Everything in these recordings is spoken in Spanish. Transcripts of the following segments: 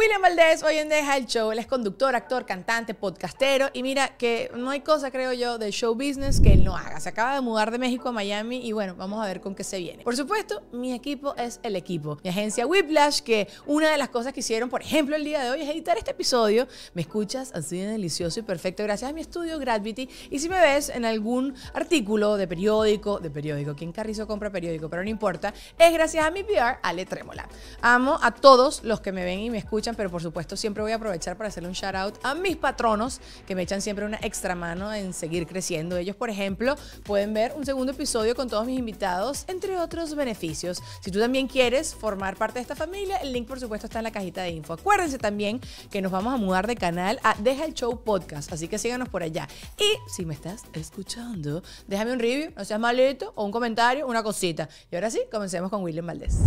William Valdés hoy en Deja el Show. Él es conductor, actor, cantante, podcastero. Y mira, que no hay cosa, creo yo, del show business que él no haga. Se acaba de mudar de México a Miami y bueno, vamos a ver con qué se viene. Por supuesto, mi equipo es el equipo. Mi agencia Whiplash, que una de las cosas que hicieron, por ejemplo, el día de hoy es editar este episodio. Me escuchas así de delicioso y perfecto gracias a mi estudio Gravity. Y si me ves en algún artículo de periódico, de periódico, quien carrizo compra periódico? Pero no importa. Es gracias a mi PR, Ale Trémola. Amo a todos los que me ven y me escuchan pero por supuesto siempre voy a aprovechar para hacerle un shout out a mis patronos que me echan siempre una extra mano en seguir creciendo. Ellos, por ejemplo, pueden ver un segundo episodio con todos mis invitados, entre otros beneficios. Si tú también quieres formar parte de esta familia, el link por supuesto está en la cajita de info. Acuérdense también que nos vamos a mudar de canal a Deja el Show Podcast, así que síganos por allá. Y si me estás escuchando, déjame un review, no seas malito, o un comentario, una cosita. Y ahora sí, comencemos con William Valdés.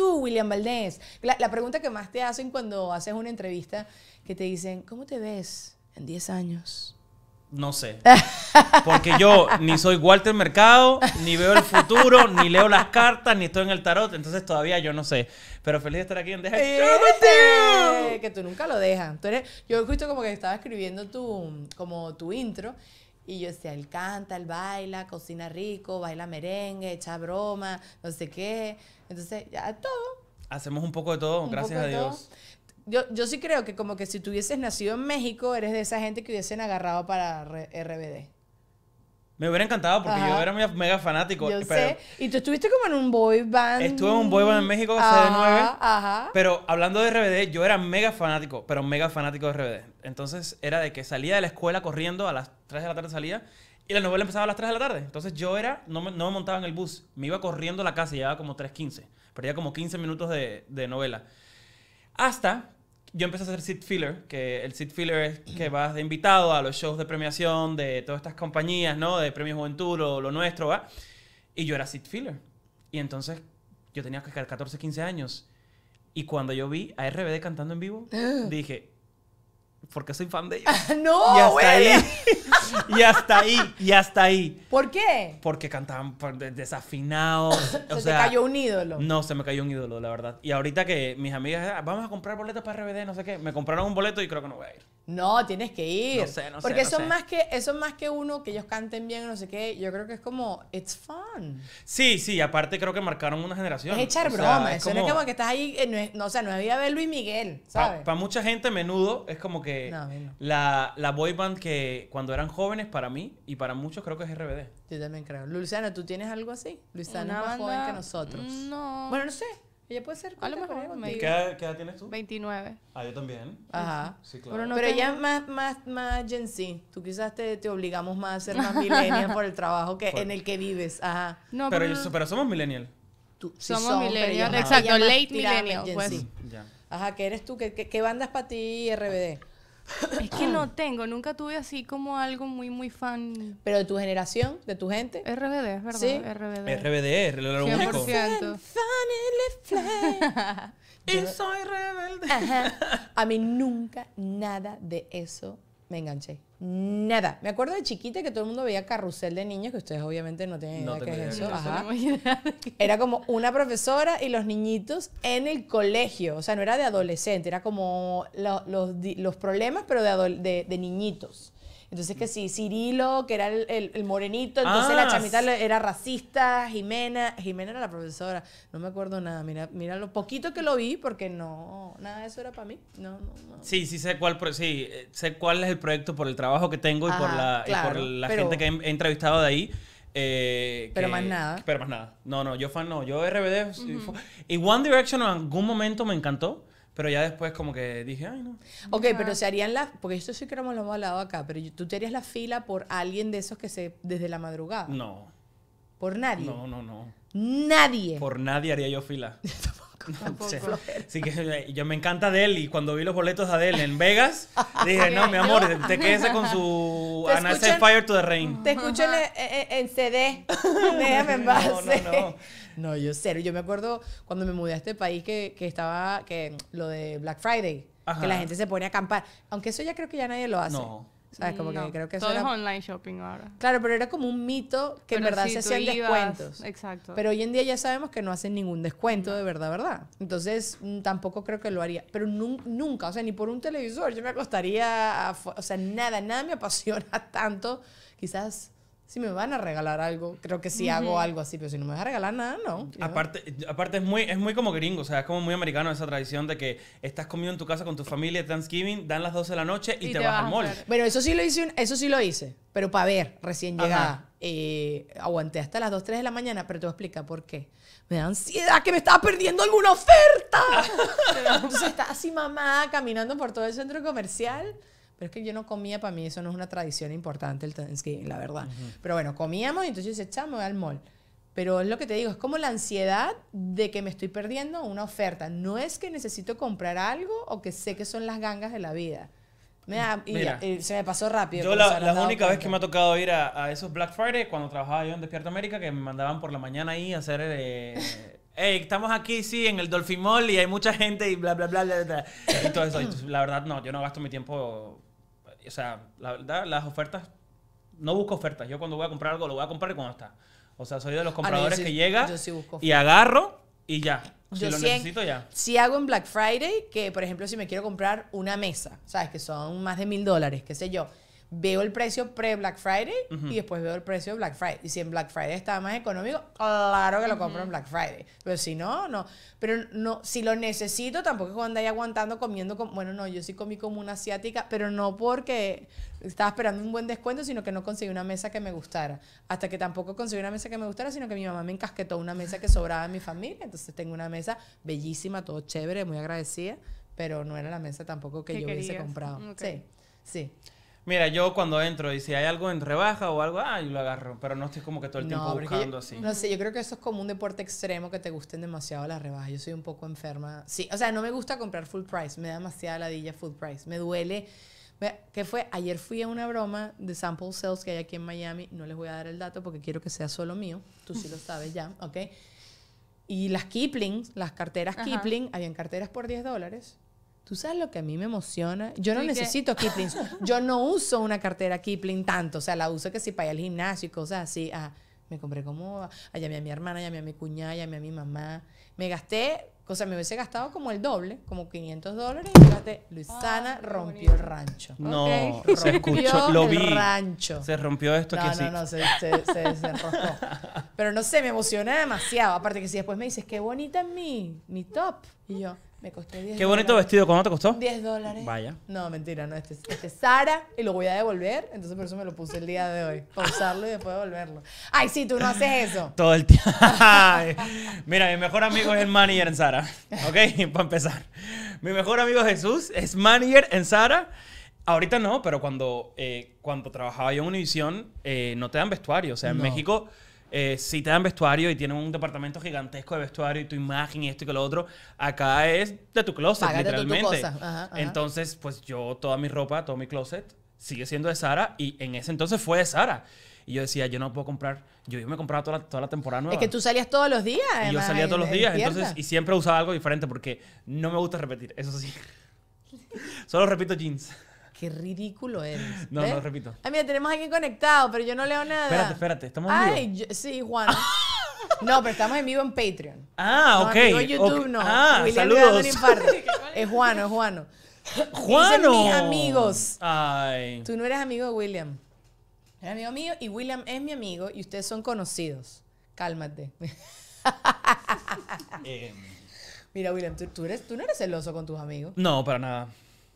tú, William Valdés? La, pregunta que más te hacen cuando haces una entrevista, que te dicen, ¿cómo te ves en 10 años? No sé. Porque yo ni soy Walter Mercado, ni veo el futuro, ni leo las cartas, ni estoy en el tarot. Entonces todavía yo no sé. Pero feliz de estar aquí en Deja Que tú nunca lo dejas. eres, yo justo como que estaba escribiendo tu, como tu intro. Y yo decía, él canta, él baila, cocina rico, baila merengue, echa broma, no sé qué. Entonces, ya todo. Hacemos un poco de todo, gracias a Dios. Yo, yo, sí creo que como que si tú hubieses nacido en México, eres de esa gente que hubiesen agarrado para RBD. Me hubiera encantado porque yo era mega fanático. Yo sé. Y tú estuviste como en un boy band. Estuve en un boy band en México, Ajá, CD9. Ajá. Pero hablando de RBD, yo era mega fanático, pero mega fanático de RBD. Entonces era de que salía de la escuela corriendo, a las 3 de la tarde salía, y la novela empezaba a las 3 de la tarde. Entonces yo era, no me, no me montaba en el bus, me iba corriendo a la casa, llevaba como 3.15. Perdía como 15 minutos de, de novela. Hasta yo empecé a hacer sit filler, que el sit filler es que vas de invitado a los shows de premiación de todas estas compañías, ¿no? De Premio Juventud, o lo nuestro, ¿va? Y yo era sit filler. Y entonces yo tenía que 14, 15 años. Y cuando yo vi a RBD cantando en vivo, dije, porque soy fan de ellos. no, y hasta ahí. y hasta ahí, y hasta ahí. ¿Por qué? Porque cantaban desafinados. se o sea, cayó un ídolo. No, se me cayó un ídolo, la verdad. Y ahorita que mis amigas, ah, vamos a comprar boletos para RBD, no sé qué, me compraron un boleto y creo que no voy a ir. No, tienes que ir. No sé, no Porque sé, Porque son, Más que, eso más que uno, que ellos canten bien, no sé qué. Yo creo que es como, it's fun. Sí, sí, aparte creo que marcaron una generación. Es echar bromas eso es como que estás ahí, eh, no, o sea, no había ver Luis Miguel, ¿sabes? Para mucha gente, menudo, es como que la, la boy band que cuando eran jóvenes, para mí y para muchos, creo que es RBD. Yo también creo. Luciana, ¿tú tienes algo así? Luciana es más joven que nosotros. No. Bueno, no sé. Ella puede ser. A lo mejor. ¿Y qué, edad, tienes tú? 29. Ah, yo también. Ajá. Sí, claro. Pero, ya ella es más, más, más Gen Z. Tú quizás te, te obligamos más a ser más millennial por el trabajo que, en el que vives. Ajá. pero, pero, somos millennial. somos millennials millennial. Exacto, late millennial. Pues. Ajá, ¿qué eres tú? ¿Qué, qué, qué bandas para ti, RBD? Es que no tengo, nunca tuve así como algo muy, muy fan. Pero de tu generación, de tu gente. RBD, es verdad. Sí. RBD. RBD, lo único. y soy rebelde. Ajá. A mí nunca nada de eso me enganché. Nada. Me acuerdo de chiquita que todo el mundo veía carrusel de niños, que ustedes obviamente no tienen nada idea ver eso. Era como una profesora y los niñitos en el colegio. O sea, no era de adolescente, era como los, problemas, pero de niñitos. Entonces que sí, Cirilo, que era el, morenito, entonces la ah, chamita era racista, Jimena, Jimena era la profesora, no me acuerdo nada, mira, mira lo poquito que lo vi porque no, nada de eso era para mí. No, no, no. Sí, sí sé cuál, sí, eh, sé cuál es el proyecto por el trabajo que tengo y por la, gente que em, he, entrevistado de ahí. Eh, pero más nada. Pero más nada. No, no, yo fan no. Yo RBD. Y One Direction en algún momento me encantó. Pero ya después como que dije, ay, no. Ok, pero se harían las... Porque esto sí que lo hemos hablado acá, pero tú te harías la fila por alguien de esos que se... desde la madrugada. No. ¿Por nadie? No, no, no. Nadie. Por nadie haría yo fila. Tampoco. que eh, yo me encanta Adele y cuando vi los boletos de Adele en Vegas, ah, dije, no, mi amor, te quédese con su Anastasia Fire to the Rain. Te escucho en, eh, eh, en CD. Déjame en base. No, no, no. No, yo cero. Yo me acuerdo cuando me mudé a este país que, estaba que lo de Black Friday, que la gente se pone a acampar. Aunque eso ya creo que ya nadie lo hace. No. ¿Sabes? Como que creo que eso todo es online shopping ahora. Claro, pero era como un mito que en verdad se hacían descuentos. Exacto. Pero hoy en día ya sabemos que no hacen ningún descuento de verdad, ¿verdad? Entonces mm, tampoco creo que lo haría. Pero nunca, o sea, ni por un televisor. Yo me acostaría, a, o sea, nada, nada me apasiona tanto. Quizás si me van a regalar algo, creo que sí hago algo así, pero si no me van a regalar nada, no. Aparte, aparte es, muy, es muy como gringo, o sea, es como muy americano esa tradición de que estás comiendo en tu casa con tu familia Thanksgiving, dan las 12 de la noche y, te, vas, al mall. Bueno, eso sí lo hice, eso sí lo hice, pero para ver, recién llegada. Eh, aguanté hasta las 2, 3 de la mañana, pero te voy a explicar por qué. Me da ansiedad que me estaba perdiendo alguna oferta. Entonces está así mamá caminando por todo el centro comercial pero es que yo no comía, para mí eso no es una tradición importante el Thanksgiving, la verdad. Pero bueno, comíamos y entonces echamos al mall. Pero es lo que te digo, es como la ansiedad de que me estoy perdiendo una oferta. No es que necesito comprar algo o que sé que son las gangas de la vida. y eh, se me pasó rápido. Yo la, única vez que me ha tocado ir a, esos Black Friday, cuando trabajaba yo en Despierto América, que me mandaban por la mañana ahí a hacer... Eh, hey, estamos aquí, sí, en el Dolphin Mall y hay mucha gente y bla, bla, bla, bla, Y todo eso. la verdad, no, yo no gasto mi tiempo o sea, la verdad, las ofertas, no busco ofertas. Yo cuando voy a comprar algo, lo voy a comprar y cuando está. O sea, soy de los ah, compradores que llega y agarro y ya. Si lo necesito ya. Si hago en Black Friday, que por ejemplo, si me quiero comprar una mesa, ¿sabes? Que son más de mil dólares, qué sé yo veo el precio pre-Black Friday y después veo el precio Black Friday. Y si en Black Friday estaba más económico, claro que lo compro en Black Friday. Pero si no, no. Pero no, si lo necesito, tampoco es cuando ahí aguantando comiendo. Con, bueno, no, yo sí comí como una asiática, pero no porque estaba esperando un buen descuento, sino que no conseguí una mesa que me gustara. Hasta que tampoco conseguí una mesa que me gustara, sino que mi mamá me encasquetó una mesa que sobraba en mi familia. Entonces tengo una mesa bellísima, todo chévere, muy agradecida, pero no era la mesa tampoco que yo hubiese comprado. Sí, sí. Mira, yo cuando entro y si hay algo en rebaja o algo, ah, yo lo agarro, pero no estoy como que todo el tiempo buscando así. No sé, yo creo que eso es como un deporte extremo que te gusten demasiado las rebajas. Yo soy un poco enferma. Sí, o sea, no me gusta comprar full price, me da demasiada ladilla full price, me duele. ¿Qué fue, ayer fui a una broma de sample sales que hay aquí en Miami, no les voy a dar el dato porque quiero que sea solo mío, tú sí lo sabes ya, ¿ok? Y las Kipling, las carteras Kipling, habían carteras por 10 dólares ¿Tú sabes lo que a mí me emociona? Yo no necesito Kipling. Yo no uso una cartera Kipling tanto. O sea, la uso que si para ir al gimnasio y cosas así. Ah, me compré como... Ah, llamé a mi hermana, llamé a mi cuñada, llamé a mi mamá. Me gasté... O sea, me hubiese gastado como el doble, como 500 dólares. Y fíjate, Luisana rompió el rancho. No, se escuchó, lo vi. Se rompió esto no, que no, sí. No, no, se, se, Pero no sé, me emociona demasiado. Aparte que si después me dices, qué bonita es mi top. Y yo... Me costó 10 Qué bonito vestido, ¿cuánto te costó? 10 dólares. Vaya. No, mentira, no, este, este, es Sara y lo voy a devolver, entonces por eso me lo puse el día de hoy, para usarlo y después devolverlo. Ay, sí, tú no haces eso. Todo el tiempo. Mira, mi mejor amigo es el manager en Sara, ¿ok? para empezar. Mi mejor amigo Jesús es manager en Sara. Ahorita no, pero cuando, eh, cuando trabajaba yo en Univision, eh, no te dan vestuario, o sea, en México... Eh, si te dan vestuario y tienen un departamento gigantesco de vestuario y tu imagen y esto y que lo otro. Acá es de tu closet, literalmente. tu Entonces, pues yo, toda mi ropa, todo mi closet sigue siendo de Sara y en ese entonces fue de Sara. Y yo decía, yo no puedo comprar. Yo, yo me compraba toda la, toda la temporada nueva. Es que tú salías todos los días. Y yo salía todos los días. Entonces, y siempre usaba algo diferente porque no me gusta repetir. Eso sí. Solo repito jeans. Qué ridículo eres. No, no, repito. Ay, ah, mira, tenemos a alguien conectado, pero yo no leo nada. Espérate, espérate, estamos en vivo. Ay, sí, Juan. no, pero estamos en vivo en Patreon. Ah, ok. No, en YouTube no. Ah, saludos. es Juan, es Juan. Juan. mis amigos. Ay. Tú no eres amigo de William. Eres amigo mío y William es mi amigo y ustedes son conocidos. Cálmate. Mira, William, tú, tú no eres celoso con tus amigos. No, para nada.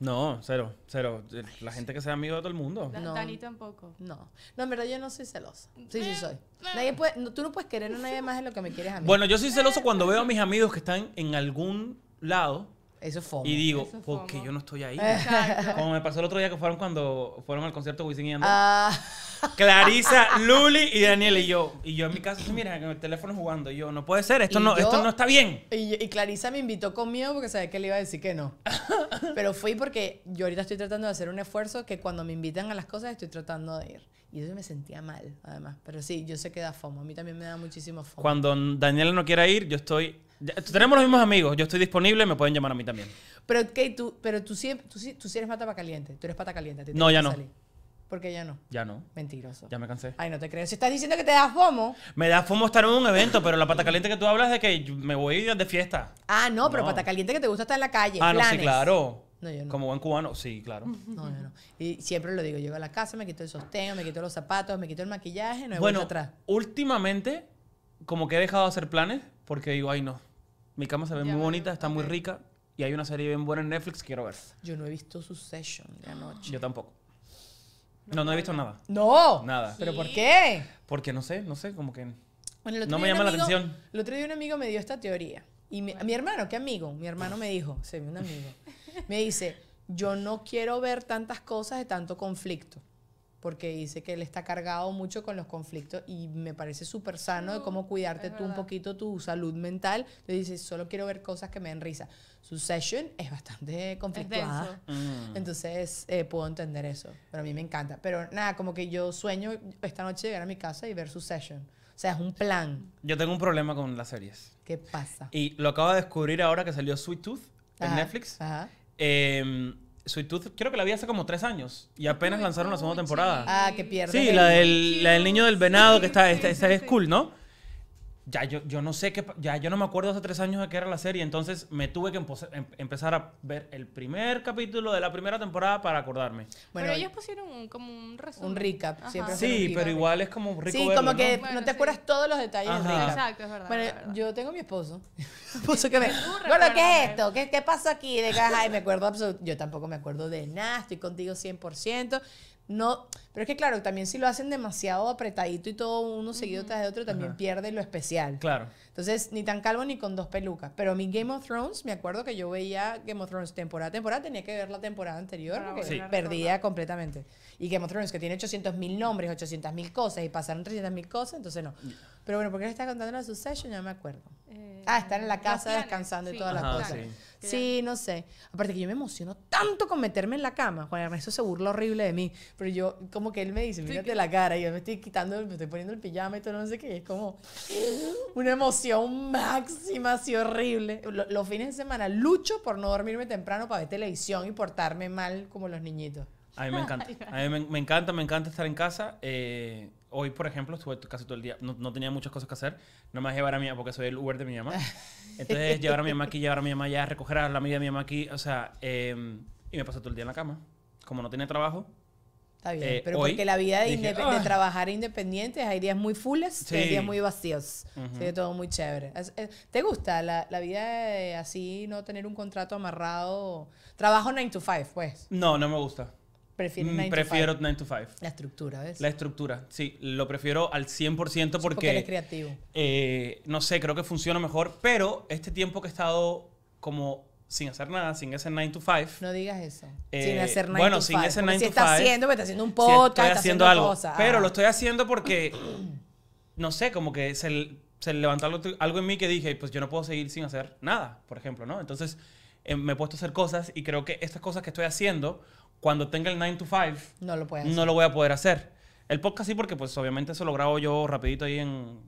No, cero, cero. Eh, la gente que sea amigo de todo el mundo. No. ni tampoco. No. No, en verdad yo no soy celosa. Sí, sí eh, soy. Eh. Nadie puede, tú no puedes querer a nadie más de lo que me quieres a mí. Bueno, yo soy celoso cuando veo a mis amigos que están en algún lado. Eso es fomo. Y digo, porque yo no estoy ahí? Como me pasó el otro día que fueron cuando fueron al concierto de Wisin y ah. Clarisa, Luli y Daniel y yo. Y yo en mi casa, mira, con el teléfono jugando. Y yo, no puede ser, esto, no, esto no está bien. Y, y, Clarisa me invitó conmigo porque sabía que le iba a decir que no. Pero fui porque yo ahorita estoy tratando de hacer un esfuerzo que cuando me invitan a las cosas estoy tratando de ir. Y yo me sentía mal, además. Pero sí, yo sé que da FOMO. A mí también me da muchísimo FOMO. Cuando daniel no quiera ir, yo estoy... Tenemos los mismos amigos. Yo estoy disponible, me pueden llamar a mí también. Pero, que Tú, pero tú, siempre tú, eres pata caliente. Tú eres pata caliente. no, ya no. Porque ya no. Ya no. Mentiroso. Ya me cansé. Ay, no te creo. Si estás diciendo que te da fomo. Me da fomo estar en un evento, pero la pata caliente que tú hablas de que me voy de fiesta. Ah, no, pero pata caliente que te gusta estar en la calle. Ah, no, sí, claro. No, yo no. Como buen cubano, sí, claro. No, yo no. Y siempre lo digo, llego a la casa, me quito el sostén, me quito los zapatos, me quito el maquillaje, no he bueno, atrás. Últimamente, como que he dejado de hacer planes, porque digo, ay no, mi cama se ve muy bonita, está muy rica, y hay una serie bien buena en Netflix, quiero ver. Yo no he visto session de anoche. Yo tampoco. No, no he visto nada. No. Nada. ¿Pero por qué? Porque no sé, no sé, como que no me llama la atención. El otro día un amigo me dio esta teoría. Y mi, mi hermano, ¿qué amigo? Mi hermano me dijo, se sí, un amigo, me dice, yo no quiero ver tantas cosas de tanto conflicto porque dice que él está cargado mucho con los conflictos y me parece súper sano de cómo cuidarte tú un poquito tu salud mental. le dices solo quiero ver cosas que me den risa. Su session es bastante conflictuada. Mm. Entonces eh, puedo entender eso, pero a mí me encanta. Pero nada, como que yo sueño esta noche llegar a mi casa y ver su session. O sea, es un plan. Yo tengo un problema con las series. ¿Qué pasa? Y lo acabo de descubrir ahora que salió Sweet Tooth en Netflix. Ajá. Em, Sweet creo que la vi hace como tres años y apenas lanzaron la segunda temporada. Ah, que pierde. Sí, la del, la del niño del venado que está, está, es cool, ¿no? ya yo, yo no sé qué, ya yo no me acuerdo hace tres años de qué era la serie, entonces me tuve que em, empezar a ver el primer capítulo de la primera temporada para acordarme. Bueno, pero ellos pusieron como un resumen. Un recap, siempre. Sí, pero igual es como recap. Sí, como que ¿no? te acuerdas todos los detalles. Exacto, es verdad. Bueno, yo tengo mi esposo. que Bueno, ¿qué es esto? ¿Qué, pasó aquí? De y me acuerdo Yo tampoco me acuerdo de nada, estoy contigo 100%. No, pero es que claro, también si lo hacen demasiado apretadito y todo uno seguido tras de otro, también pierde lo especial. Claro. Entonces, ni tan calvo ni con dos pelucas. Pero mi Game of Thrones, me acuerdo que yo veía Game of Thrones temporada a temporada, tenía que ver la temporada anterior porque perdía completamente. Y Game of Thrones, que tiene 800 mil nombres, 800 mil cosas y pasaron 300 mil cosas, entonces no. Pero bueno, porque él está contando la sucesión? ya me acuerdo. Eh, ah, estar en la casa descansando y todas las cosas. Sí. no sé. Aparte que yo me emociono tanto con meterme en la cama. Juan Ernesto se burla horrible de mí. Pero yo, como que él me dice, mírate la cara. Y yo me estoy quitando, me estoy poniendo el pijama y todo, no sé qué. es como una emoción máxima, así horrible. Los, fines de semana lucho por no dormirme temprano para ver televisión y portarme mal como los niñitos. A mí me encanta. A mí me, encanta, me encanta estar en casa. Eh, hoy, por ejemplo, estuve casi todo el día, no, tenía muchas cosas que hacer, nomás llevar a mi mamá, porque soy el Uber de mi mamá. Entonces, llevar a mi mamá aquí, llevar a mi mamá allá, recoger a la amiga de mi mamá aquí, o sea, em, y me pasé todo el día en la cama. Como no tenía trabajo, Está bien, eh, pero porque la vida de, ah". trabajar independiente, hay días muy fulles y hay días muy vacíos. Uh todo muy chévere. ¿Te gusta la, la vida así, no tener un contrato amarrado? Trabajo 9 to 5, pues. No, no me gusta. Prefiero 9 mm, prefiero 9 to 5. La estructura, ¿ves? La estructura, sí. Lo prefiero al 100% porque... Porque eres creativo. Eh, no sé, creo que funciona mejor. Pero este tiempo que he estado como sin hacer nada, sin ese 9 to 5... No digas eso. Eh, sin hacer 9 bueno, to 5. Bueno, sin ese 9 to 5... está haciendo, me pues, está haciendo un podcast, si estoy haciendo, está haciendo algo. Cosas. Ah. Pero lo estoy haciendo porque... no sé, como que se, se levantó algo en mí que dije, pues yo no puedo seguir sin hacer nada, por ejemplo, ¿no? Entonces eh, me he puesto a hacer cosas y creo que estas cosas que estoy haciendo cuando tenga el 9 to 5, no lo, no lo voy a poder hacer. El podcast sí, porque pues obviamente eso lo grabo yo rapidito ahí en...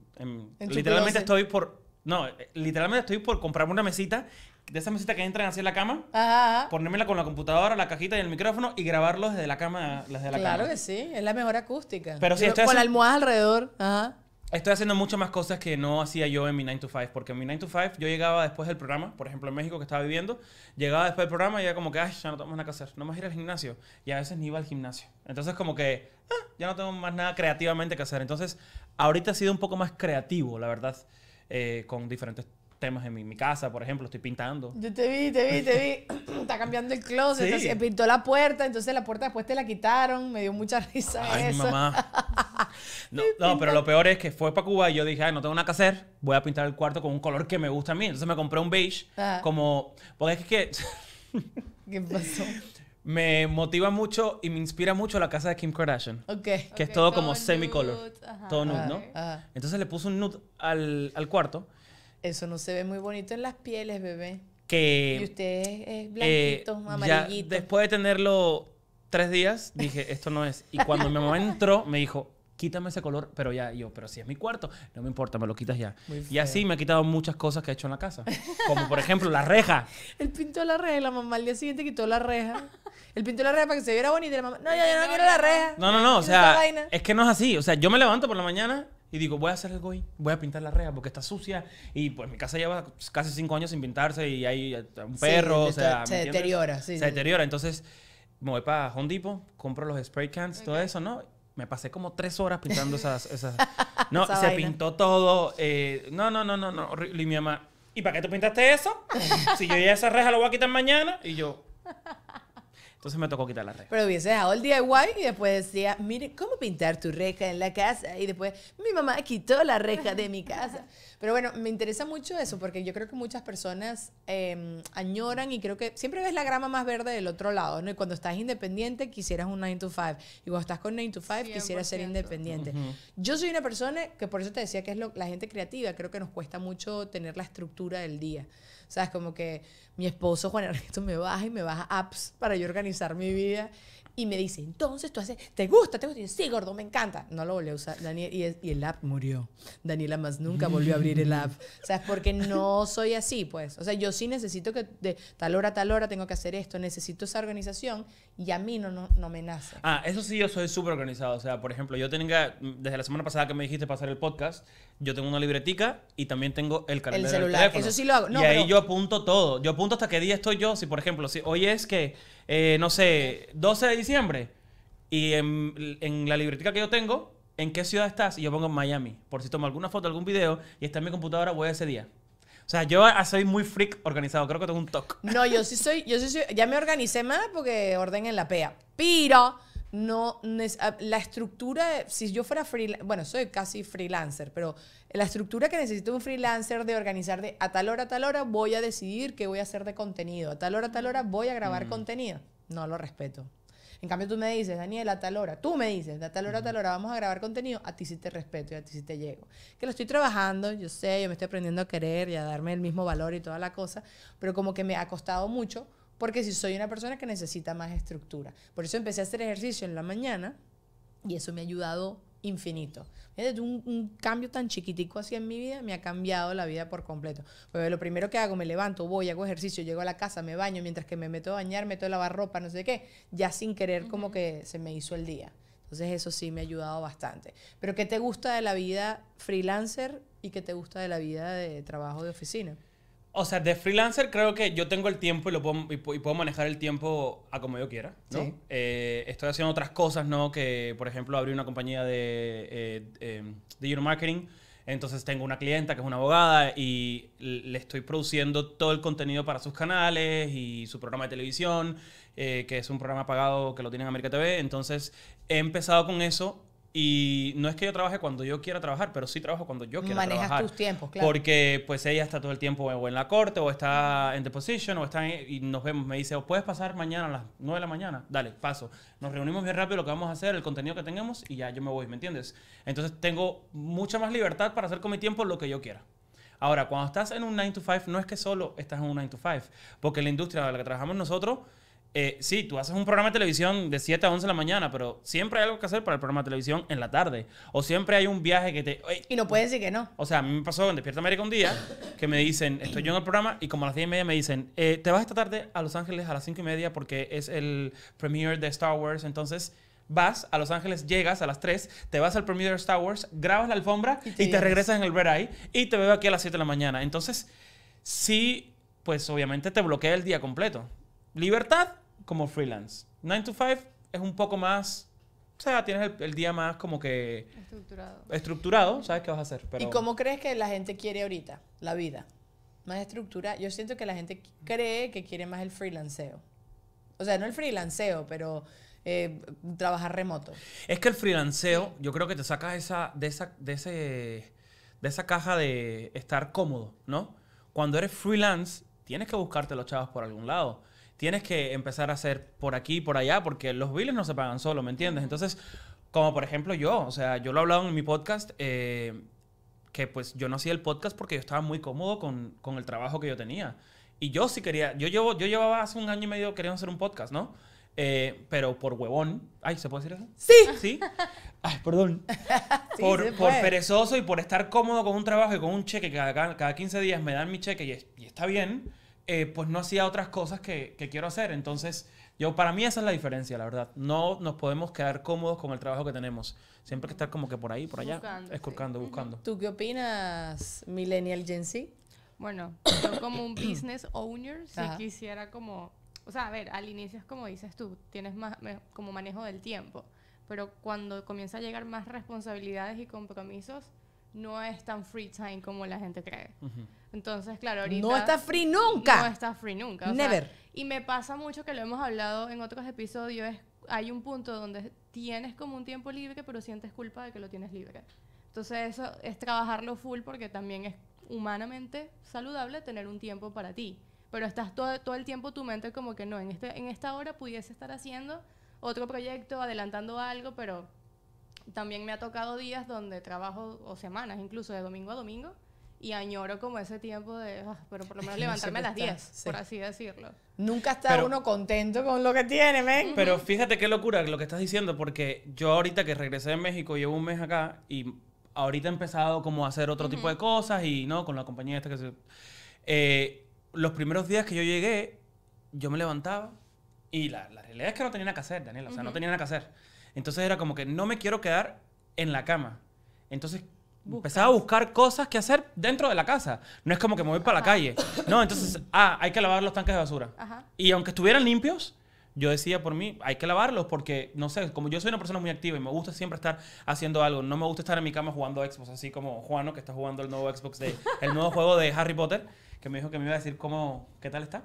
literalmente estoy por... No, eh, literalmente estoy por comprarme una mesita, de esas mesitas que entran en la cama, ponérmela con la computadora, la cajita y el micrófono y grabarlo desde la cama. Desde la claro que sí, es la mejor acústica. Pero si estoy con la almohada alrededor. Ajá estoy haciendo muchas más cosas que no hacía yo en mi 9 to 5, porque en mi 9 to 5 yo llegaba después del programa, por ejemplo en México que estaba viviendo, llegaba después del programa y ya como que, ay, ya no tengo más nada que hacer, no más ir al gimnasio, y a veces ni iba al gimnasio. Entonces como que, ah, ya no tengo más nada creativamente que hacer. Entonces, ahorita he sido un poco más creativo, la verdad, eh, con diferentes temas en mi, casa, por ejemplo, estoy pintando. Yo te vi, te vi, te vi. Está cambiando el closet, eh, pintó la puerta, entonces la puerta después te la quitaron, me dio mucha risa Ay, eso. mamá. No, no, pero lo peor es que fue para Cuba y yo dije, ay, no tengo nada que hacer, voy a pintar el cuarto con un color que me gusta a mí. Entonces me compré un beige, ah. como, porque es que... ¿Qué pasó? me motiva mucho y me inspira mucho la casa de Kim Kardashian. Ok. Que es todo, como semi Todo nude, ah, ¿no? Ah. Entonces le puse un nude al, cuarto. Eso no se ve muy bonito en las pieles, bebé. Que, y usted es eh, blanquito, amarillito. después de tenerlo tres días, dije, esto no es. Y cuando mi mamá entró, me dijo, quítame ese color, pero ya, yo, pero si es mi cuarto, no me importa, me lo quitas ya. Y así me ha quitado muchas cosas que he hecho en la casa, como por ejemplo la reja. Él pintó la reja y la mamá al día siguiente quitó la reja. Él pintó la reja para que se viera bonita la mamá, no, ya, no, quiero la reja. No, no, no, o sea, es que no es así, o sea, yo me levanto por la mañana y digo, voy a hacer algo hoy, voy a pintar la reja porque está sucia. Y pues mi casa lleva casi cinco años sin pintarse y hay eh, un perro, o sea. Se deteriora, sí. Se deteriora. Entonces, me voy para Home Depot, compro los spray cans, todo eso, ¿no? me pasé como tres horas pintando esas... No, se pintó todo. no, no, no, no, no. Y mi mamá, ¿y para qué tú pintaste eso? si yo ya esa reja lo voy a quitar mañana. Y yo, entonces me tocó quitar la reja. Pero hubiese dejado el DIY y después decía, mire, ¿cómo pintar tu reja en la casa? Y después, mi mamá quitó la reja de mi casa. Pero bueno, me interesa mucho eso porque yo creo que muchas personas em, añoran y creo que siempre ves la grama más verde del otro lado, ¿no? Y cuando estás independiente quisieras un 9 to 5 y cuando estás con 9 to 5 quisieras ser independiente. Yo soy una persona que por eso te decía que es la gente creativa, creo que nos cuesta mucho tener la estructura del día. O es Como que mi esposo Juan Ernesto me baja y me baja apps para yo organizar mi vida y me dice, entonces tú haces, ¿te gusta? ¿Te gusta? sí, gordo, me encanta. No lo volví a usar. Daniel, y, el app murió. Daniela más nunca volvió a abrir el app. O sea, es porque no soy así, pues. O sea, yo sí necesito que de tal hora a tal hora tengo que hacer esto, necesito esa organización y a mí no, no, no me nace. Ah, eso sí, yo soy súper organizado. O sea, por ejemplo, yo tengo desde la semana pasada que me dijiste pasar el podcast, yo tengo una libretica y también tengo el calendario. El celular, eso sí lo hago. y ahí yo apunto todo. Yo apunto hasta qué día estoy yo. Si, por ejemplo, si hoy es que eh, no sé, 12 de diciembre, y en, la libretica que yo tengo, ¿en qué ciudad estás? Y yo pongo en Miami. Por si tomo alguna foto, algún video, y está en mi computadora, voy ese día. O sea, yo ah, soy muy freak organizado. Creo que tengo un toque. No, yo sí soy, yo sí soy, ya me organicé más porque orden en la PEA. Pero no ah, la estructura, si yo fuera freelancer, bueno, soy casi freelancer, pero la estructura que necesita un freelancer de organizar de a tal hora, a tal hora voy a decidir qué voy a hacer de contenido, a tal hora, a tal hora voy a grabar mm. contenido, no lo respeto. En cambio tú me dices, Daniel, a tal hora, tú me dices, a tal hora, a tal hora vamos a grabar contenido, a ti sí te respeto y a ti sí te llego. Que lo estoy trabajando, yo sé, yo me estoy aprendiendo a querer y a darme el mismo valor y toda la cosa, pero como que me ha costado mucho porque si soy una persona que necesita más estructura. Por eso empecé a hacer ejercicio en la mañana y eso me ha ayudado infinito. Un, un cambio tan chiquitico así en mi vida me ha cambiado la vida por completo. Porque lo primero que hago, me levanto, voy, hago ejercicio, llego a la casa, me baño, mientras que me meto a bañar, meto a lavar ropa, no sé qué, ya sin querer como que se me hizo el día. Entonces eso sí me ha ayudado bastante. Pero ¿qué te gusta de la vida freelancer y qué te gusta de la vida de trabajo de oficina? O sea, de freelancer creo que yo tengo el tiempo y, lo puedo, manejar el tiempo a como yo quiera. ¿no? Eh, estoy haciendo otras cosas, ¿no? Que, por ejemplo, abrí una compañía de, eh, eh digital marketing. Entonces tengo una clienta que es una abogada y le estoy produciendo todo el contenido para sus canales y su programa de televisión, eh, que es un programa pagado que lo tiene en América TV. Entonces he empezado con eso y no es que yo trabaje cuando yo quiera trabajar, pero sí trabajo cuando yo quiera trabajar. Manejas tus tiempos, claro. Porque pues ella está todo el tiempo o en la corte, o está en deposition, o está y nos vemos. Me dice, o puedes pasar mañana a las 9 de la mañana. Dale, paso. Nos reunimos bien rápido lo que vamos a hacer, el contenido que tengamos, y ya yo me voy, ¿me entiendes? Entonces tengo mucha más libertad para hacer con mi tiempo lo que yo quiera. Ahora, cuando estás en un 9 to 5, no es que solo estás en un 9 to 5, porque la industria en la que trabajamos nosotros eh, sí, tú haces un programa de televisión de 7 a 11 de la mañana, pero siempre hay algo que hacer para el programa de televisión en la tarde. O siempre hay un viaje que te... y no puedes decir que no. O sea, a mí me pasó en Despierta América un día que me dicen, estoy yo en el programa y como a las 10 y media me dicen, eh, te vas esta tarde a Los Ángeles a las 5 y media porque es el premiere de Star Wars, entonces vas a Los Ángeles, llegas a las 3, te vas al premiere de Star Wars, grabas la alfombra y te, regresas en el Red y te veo aquí a las 7 de la mañana. Entonces, sí, pues obviamente te bloquea el día completo. Libertad, como freelance. 9 to 5 es un poco más, o sea, tienes el, día más como que... Estructurado. Estructurado, sabes qué vas a hacer. ¿Y cómo crees que la gente quiere ahorita la vida? Más estructura. Yo siento que la gente cree que quiere más el freelanceo. O sea, no el freelanceo, pero eh, trabajar remoto. Es que el freelanceo, yo creo que te sacas esa, de, esa, de, ese, de esa caja de estar cómodo, ¿no? Cuando eres freelance, tienes que buscarte los chavos por algún lado tienes que empezar a hacer por aquí y por allá, porque los biles no se pagan solo, ¿me entiendes? Entonces, como por ejemplo yo, o sea, yo lo he hablado en mi podcast, eh, que pues yo no hacía el podcast porque yo estaba muy cómodo con, con, el trabajo que yo tenía. Y yo sí quería, yo, llevo, yo llevaba hace un año y medio queriendo hacer un podcast, ¿no? Eh, pero por huevón. Ay, ¿se puede decir eso? Sí. Sí. Ay, perdón. por, por, perezoso y por estar cómodo con un trabajo y con un cheque cada, cada 15 días me dan mi cheque y está bien. Eh, pues no hacía otras cosas que, quiero hacer. Entonces, yo para mí esa es la diferencia, la verdad. No nos podemos quedar cómodos con el trabajo que tenemos. Siempre hay que estar como que por ahí, por allá, escurcando, buscando. ¿Tú qué opinas, Millennial Gen Z? Bueno, yo como un business owner, si quisiera como... O sea, a ver, al inicio es como dices tú, tienes más como manejo del tiempo, pero cuando comienza a llegar más responsabilidades y compromisos, no es tan free time como la gente cree. Entonces, claro, ahorita... No está free nunca. No está free nunca. Never. y me pasa mucho que lo hemos hablado en otros episodios, hay un punto donde tienes como un tiempo libre, pero sientes culpa de que lo tienes libre. Entonces, eso es trabajarlo full porque también es humanamente saludable tener un tiempo para ti. Pero estás todo, todo el tiempo tu mente como que no, en, este, en esta hora pudiese estar haciendo otro proyecto, adelantando algo, pero también me ha tocado días donde trabajo o semanas, incluso de domingo a domingo, y añoro como ese tiempo de, ah, pero por lo menos levantarme a las 10, por así decirlo. Nunca está uno contento con lo que tiene, men. Pero fíjate qué locura lo que estás diciendo, porque yo ahorita que regresé de México, llevo un mes acá y ahorita he empezado como a hacer otro tipo de cosas y no, con la compañía esta que se... Eh, los primeros días que yo llegué, yo me levantaba y la, realidad es que no tenía nada que hacer, Daniela, o sea, no tenía nada que hacer. Entonces era como que no me quiero quedar en la cama. Entonces, empezaba a buscar cosas que hacer dentro de la casa. No es como que me voy para la calle. No, entonces, ah, hay que lavar los tanques de basura. Y aunque estuvieran limpios, yo decía por mí, hay que lavarlos porque, no sé, como yo soy una persona muy activa y me gusta siempre estar haciendo algo, no me gusta estar en mi cama jugando Xbox, así como Juano que está jugando el nuevo Xbox, de, el nuevo juego de Harry Potter, que me dijo que me iba a decir cómo, qué tal está.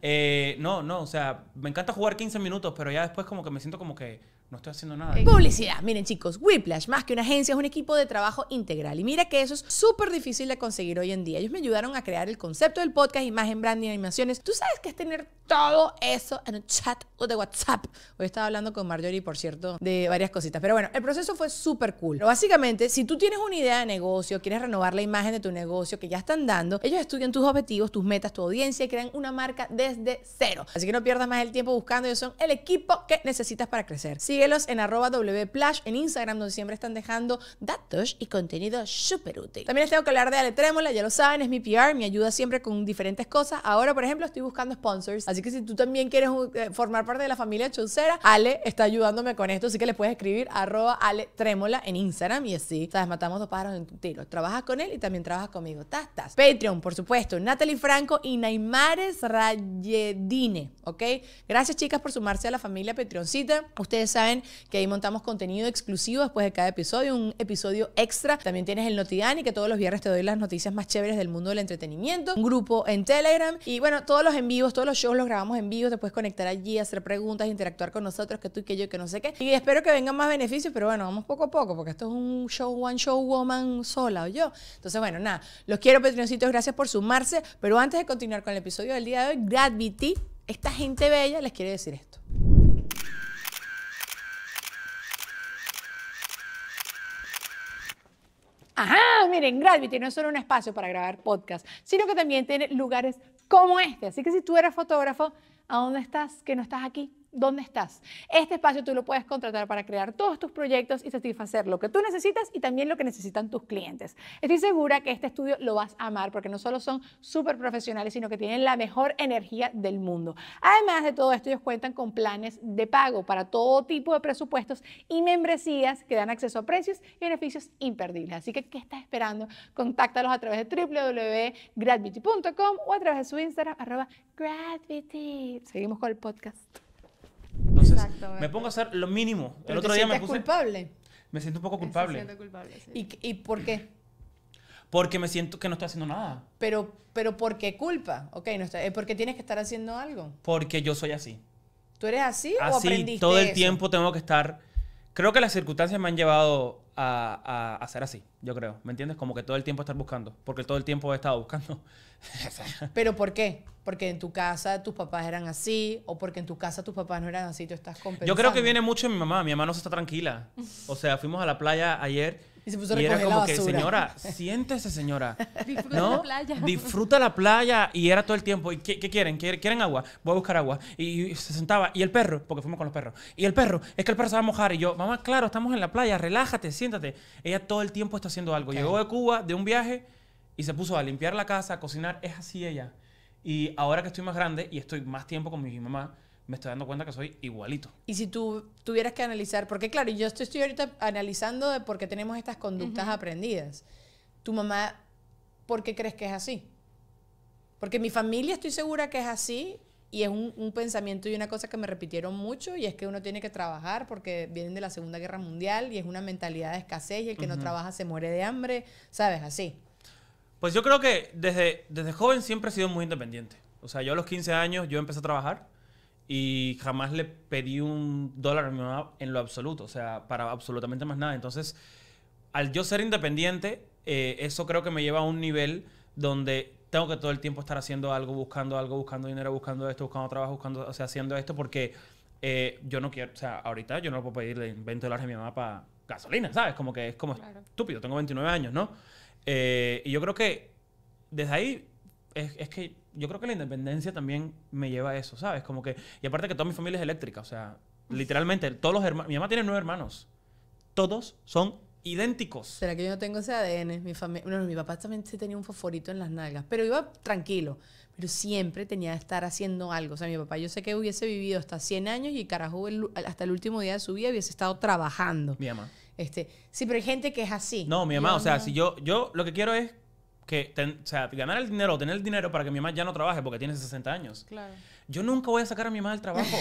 Eh, no, no, o sea, me encanta jugar 15 minutos, pero ya después como que me siento como que no estoy haciendo nada. Publicidad. Miren, chicos, Whiplash, más que una agencia, es un equipo de trabajo integral. Y mira que eso es súper difícil de conseguir hoy en día. Ellos me ayudaron a crear el concepto del podcast, imagen, branding, animaciones. Tú sabes que es tener todo eso en un chat o de WhatsApp. Hoy estaba hablando con Marjorie, por cierto, de varias cositas. Pero bueno, el proceso fue súper cool. básicamente, si tú tienes una idea de negocio, quieres renovar la imagen de tu negocio que ya están dando, ellos estudian tus objetivos, tus metas, tu audiencia y crean una marca desde cero. Así que no pierdas más el tiempo buscando. Ellos son el equipo que necesitas para crecer. Sigue en arroba wplash en Instagram, donde siempre están dejando datos y contenido súper útil. También les tengo que hablar de Ale Trémola ya lo saben, es mi PR, me ayuda siempre con diferentes cosas. Ahora, por ejemplo, estoy buscando sponsors, así que si tú también quieres uh, eh, formar parte de la familia chaucera, Ale está ayudándome con esto, así que le puedes escribir arroba Trémola en Instagram y así, sabes, matamos dos pájaros en un tiro. Trabajas con él y también trabajas conmigo. Tastas. Patreon, por supuesto, Natalie Franco y Naimares Rayedine, ¿ok? Gracias, chicas, por sumarse a la familia Patreoncita. Ustedes saben que ahí montamos contenido exclusivo después de cada episodio, un episodio extra. También tienes el NotiDani que todos los viernes te doy las noticias más chéveres del mundo del entretenimiento. Un grupo en Telegram. Y bueno, todos los en vivos, todos los shows los grabamos en vivo. Te puedes conectar allí, hacer preguntas, interactuar con nosotros, que tú y que yo, que no sé qué. Y espero que vengan más beneficios, pero bueno, vamos poco a poco, porque esto es un show, one show woman sola o yo. Entonces, bueno, nada, los quiero, Petrioncitos, gracias por sumarse. Pero antes de continuar con el episodio del día de hoy, Gravity, esta gente bella les quiere decir esto. Ajá, miren, Gravity no es solo un espacio para grabar podcasts, sino que también tiene lugares como este. Así que si tú eres fotógrafo, ¿a dónde estás que no estás aquí? ¿Dónde estás? Este espacio tú lo puedes contratar para crear todos tus proyectos y satisfacer lo que tú necesitas y también lo que necesitan tus clientes. Estoy segura que este estudio lo vas a amar porque no solo son súper profesionales, sino que tienen la mejor energía del mundo. Además de todo esto, ellos cuentan con planes de pago para todo tipo de presupuestos y membresías que dan acceso a precios y beneficios imperdibles. Así que, ¿qué estás esperando? Contáctalos a través de www.gravity.com o a través de su Instagram, arroba Seguimos con el podcast. Entonces, me pongo a hacer lo mínimo. El otro día me culpable? Me siento un poco culpable. ¿Y, por qué? Porque me siento que no estoy haciendo nada. Pero, pero ¿por qué culpa? Ok, no está, porque tienes que estar haciendo algo. Porque yo soy así. ¿Tú eres así, así o aprendiste Todo el tiempo tengo que estar. Creo que las circunstancias me han llevado a, hacer así, yo creo. ¿Me entiendes? Como que todo el tiempo estar buscando. Porque todo el tiempo he estado buscando. ¿Pero por qué? Porque en tu casa tus papás eran así, o porque en tu casa tus papás no eran así, tú estás compensando. Yo creo que viene mucho mi mamá. Mi mamá no se está tranquila. O sea, fuimos a la playa ayer y se puso a y era como la que, señora, siéntese, señora. Disfruta ¿No? la playa. Disfruta la playa. Y era todo el tiempo. ¿Y qué, quieren? ¿Quieren agua? Voy a buscar agua. Y, se sentaba. Y el perro, porque fuimos con los perros. Y el perro, es que el perro se va a mojar. Y yo, mamá, claro, estamos en la playa, relájate, siéntate. Ella todo el tiempo está haciendo algo. Llegó de Cuba, de un viaje, y se puso a limpiar la casa, a cocinar. Es así ella. Y ahora que estoy más grande y estoy más tiempo con mi mamá, me estoy dando cuenta que soy igualito. Y si tú tuvieras que analizar, porque claro, yo estoy, estoy ahorita analizando de por qué tenemos estas conductas aprendidas. Tu mamá, ¿por qué crees que es así? Porque mi familia estoy segura que es así y es un, pensamiento y una cosa que me repitieron mucho y es que uno tiene que trabajar porque vienen de la Segunda Guerra Mundial y es una mentalidad de escasez y el que no trabaja se muere de hambre, ¿sabes? Así. Pues yo creo que desde, desde joven siempre he sido muy independiente. O sea, yo a los 15 años yo empecé a trabajar y jamás le pedí un dólar a mi mamá en lo absoluto, o sea, para absolutamente más nada. Entonces, al yo ser independiente, eh, eso creo que me lleva a un nivel donde tengo que todo el tiempo estar haciendo algo, buscando algo, buscando dinero, buscando esto, buscando trabajo, buscando, o sea, haciendo esto, porque eh, yo no quiero, o sea, ahorita yo no puedo pedirle 20 dólares a mi mamá para gasolina, ¿sabes? Como que es como estúpido, tengo 29 años, ¿no? Eh, y yo creo que desde ahí es, que yo creo que la independencia también me lleva a eso, ¿sabes? Como que, y aparte que toda mi familia es eléctrica, o sea, literalmente, todos los hermanos, mi mamá tiene nueve hermanos, todos son idénticos. ¿Será que yo no tengo ese ADN? Mi familia, mi papá también tenía un foforito en las nalgas, pero iba tranquilo, pero siempre tenía que estar haciendo algo. O sea, mi papá yo sé que hubiese vivido hasta 100 años y carajo, hasta el último día de su vida hubiese estado trabajando. Mi mamá. Este, sí, pero hay gente que es así. No, mi mamá, o sea, si yo, yo lo que quiero es que o ganar el dinero, tener el dinero para que mi mamá ya no trabaje porque tiene 60 años. Claro. Yo nunca voy a sacar a mi mamá del trabajo.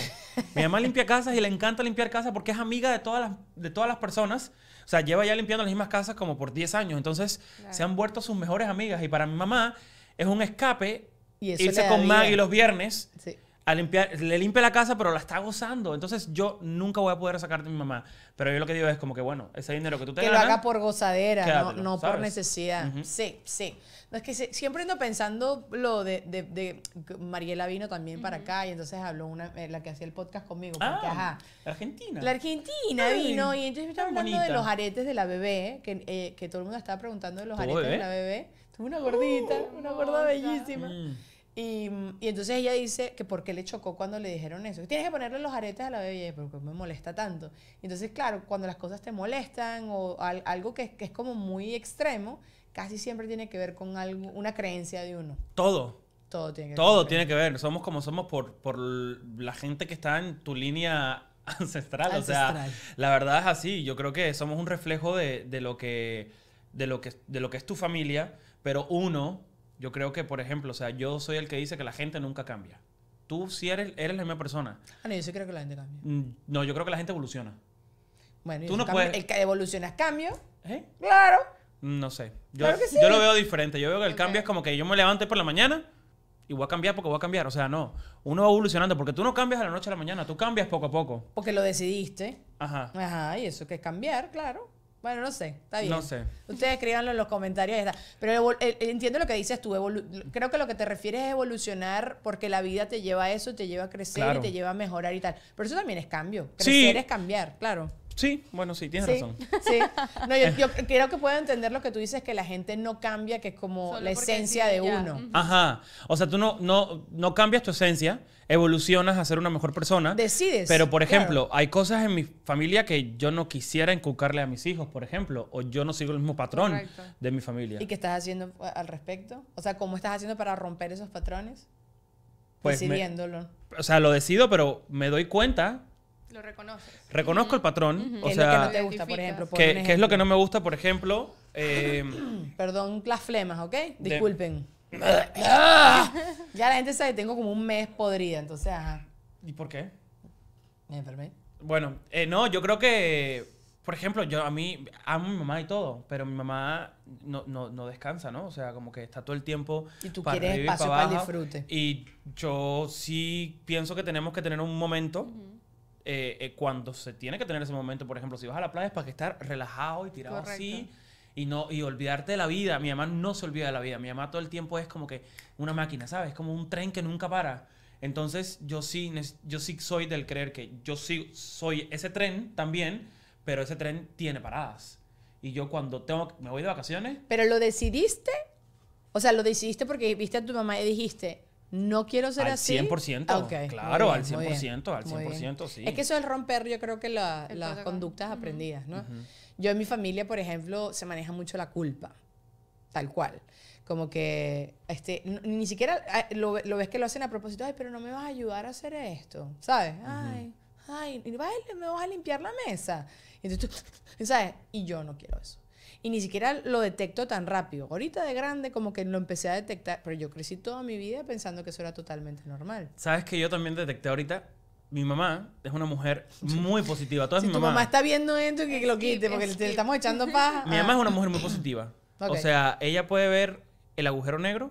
mi mamá limpia casas y le encanta limpiar casas porque es amiga de todas las, de todas las personas. O sea, lleva ya limpiando las mismas casas como por 10 años. Entonces, se han vuelto sus mejores amigas. Y para mi mamá es un escape y irse con Maggie los viernes. Sí limpiar, le limpia la casa, pero la está gozando. Entonces yo nunca voy a poder sacar de mi mamá. Pero yo lo que digo es como que, bueno, ese dinero que tú te Que lo haga por gozadera, no, por necesidad. Sí, sí. No, es que siempre ando pensando lo de, de, Mariela vino también para acá y entonces habló una, eh, la que hacía el podcast conmigo. Ah, la Argentina. La Argentina vino y entonces me estaba hablando de los aretes de la bebé, que, eh, que todo el mundo estaba preguntando de los aretes de la bebé. Tuve una gordita, uh, una gorda bellísima. Mm. Y, y, entonces ella dice que por qué le chocó cuando le dijeron eso. Tienes que ponerle los aretes a la bebé, porque me molesta tanto. Entonces, claro, cuando las cosas te molestan o algo que, que, es como muy extremo, casi siempre tiene que ver con algo, una creencia de uno. Todo. Todo tiene que Todo ver. Todo tiene que ver. Somos como somos por, por la gente que está en tu línea ancestral. ancestral. O sea, la verdad es así. Yo creo que somos un reflejo de, de lo que, de, lo que, de lo que es tu familia, pero uno yo creo que, por ejemplo, o sea, yo soy el que dice que la gente nunca cambia. Tú sí eres, eres la misma persona. Ah, no, yo sí creo que la gente cambia. Mm, no, yo creo que la gente evoluciona. Bueno, Tú no puedes- el que es cambio. ¿Eh? Claro. Mm, no sé. Yo, lo veo diferente. Yo veo que el cambio es como que yo me levanto por la mañana y voy a cambiar porque voy a cambiar. O sea, no. Uno va evolucionando porque tú no cambias a la noche a la mañana. Tú cambias poco a poco. Porque lo decidiste. Ajá. Ajá, y eso que es cambiar, claro. Bueno, no sé, está bien. No sé. Ustedes escribanlo en los comentarios. Pero eh, eh, entiendo lo que dices tú. Creo que lo que te refieres es evolucionar porque la vida te lleva a eso, te lleva a crecer te lleva a mejorar y tal. Pero eso también es cambio. Crecer es cambiar, claro. Sí, bueno, sí, tienes razón. Sí, no, yo, creo que puedo entender lo que tú dices, que la gente no cambia, que es como la esencia de uno. Ajá, o sea, tú no, no, no cambias tu esencia, evolucionas a ser una mejor persona. Decides. Pero, por ejemplo, hay cosas en mi familia que yo no quisiera inculcarle a mis hijos, por ejemplo, o yo no sigo el mismo patrón de mi familia. ¿Y qué estás haciendo eh, al respecto? O sea, ¿cómo estás haciendo para romper esos patrones? Pues Decidiéndolo. o sea, lo decido, pero me doy cuenta lo reconoces. Reconozco el patrón. o ¿Qué sea, es lo que no te gusta, por ejemplo? ¿Qué es lo que no me gusta, por ejemplo? Eh, Perdón las flemas, ¿ok? Disculpen. ya la gente sabe, tengo como un mes podrida, entonces, ajá. ¿Y por qué? Me enfermé. Bueno, eh, no, yo creo que, por ejemplo, yo a mí amo a mi mamá y todo, pero mi mamá no, no, no descansa, ¿no? O sea, como que está todo el tiempo. Y tú quieres espacio para el disfrute. Y yo sí pienso que tenemos que tener un momento eh, eh, cuando se tiene que tener ese momento. Por ejemplo, si vas a la playa es para que estar relajado y tirado así y no y olvidarte de la vida. Mi mamá no se olvida de la vida. Mi mamá todo el tiempo es como que una máquina, ¿sabes? como un tren que nunca para. Entonces, yo sí yo sí soy del creer que yo sí soy ese tren también, pero ese tren tiene paradas. Y yo cuando tengo me voy de vacaciones, Pero lo decidiste, o sea, lo decidiste porque viste a tu mamá y dijiste, no quiero ser al así. 100%, claro, al 100%, al 100%, sí. Es que eso es romper, yo creo que las conductas aprendidas, ¿no? Yo en mi familia, por ejemplo, se maneja mucho la culpa, tal cual. Como que, este, ni siquiera ah, lo, ves que lo hacen a propósito, ay, pero no me vas a ayudar a hacer esto, ¿sabes? Ay, ay, ¿me vas, a, limpiar la mesa. ¿sabes? Y yo no quiero eso y ni siquiera lo detecto tan rápido. Ahorita de grande como que lo empecé a detectar, pero yo crecí toda mi vida pensando que eso era totalmente normal. ¿Sabes que yo también detecté ahorita? Mi mamá es una mujer muy positiva. Toda mi tu mamá está viendo esto, que lo quite, porque le estamos echando paja. Mi mamá es una ah. mujer muy positiva. O sea, ella puede ver el agujero negro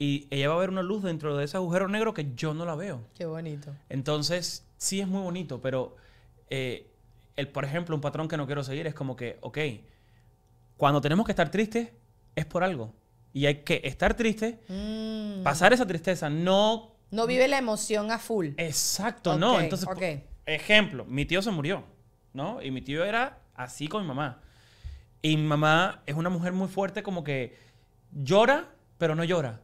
y ella va a ver una luz dentro de ese agujero negro que yo no la veo. Qué bonito. Entonces, sí es muy bonito, pero eh, el, por ejemplo, un patrón que no quiero seguir es como que, ok, cuando tenemos que estar tristes, es por algo. Y hay que estar triste, mm. pasar esa tristeza, no... No vive la emoción a full. Exacto, no. Entonces, okay. ejemplo, mi tío se murió, ¿no? Y mi tío era así con mi mamá. Y mi mamá es una mujer muy fuerte, como que llora, pero no llora.